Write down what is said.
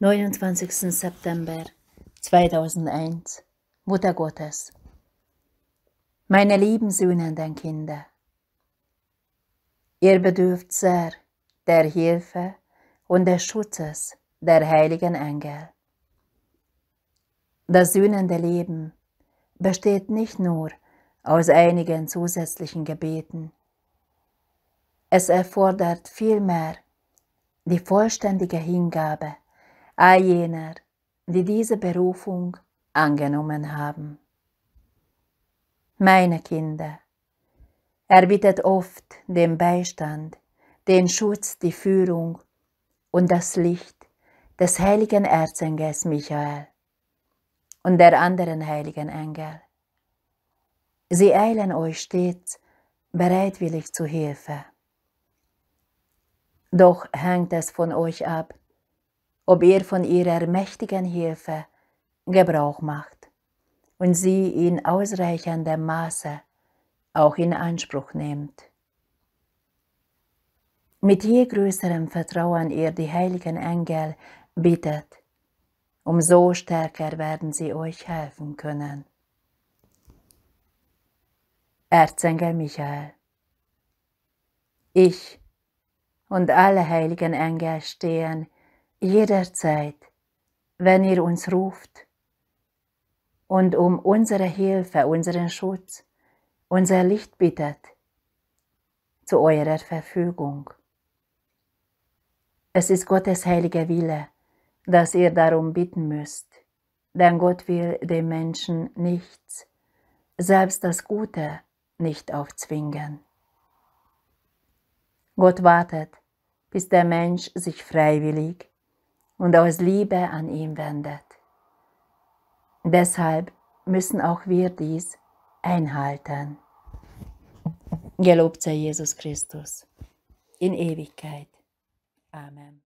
29. September 2001 Mutter Gottes Meine lieben sühnenden Kinder, ihr bedürft sehr der Hilfe und des Schutzes der heiligen Engel. Das sühnende Leben besteht nicht nur aus einigen zusätzlichen Gebeten. Es erfordert vielmehr die vollständige Hingabe all jener, die diese Berufung angenommen haben. Meine Kinder, er bittet oft den Beistand, den Schutz, die Führung und das Licht des heiligen Erzengels Michael und der anderen heiligen Engel. Sie eilen euch stets bereitwillig zu Hilfe. Doch hängt es von euch ab, ob er von ihrer mächtigen Hilfe Gebrauch macht und sie in ausreichendem Maße auch in Anspruch nimmt. Mit je größerem Vertrauen ihr die heiligen Engel bittet, umso stärker werden sie euch helfen können. Erzengel Michael Ich und alle heiligen Engel stehen jederzeit, wenn ihr uns ruft und um unsere Hilfe, unseren Schutz, unser Licht bittet, zu eurer Verfügung. Es ist Gottes heiliger Wille, dass ihr darum bitten müsst, denn Gott will dem Menschen nichts, selbst das Gute, nicht aufzwingen. Gott wartet, bis der Mensch sich freiwillig und aus Liebe an ihm wendet. Deshalb müssen auch wir dies einhalten. Gelobt sei Jesus Christus in Ewigkeit. Amen.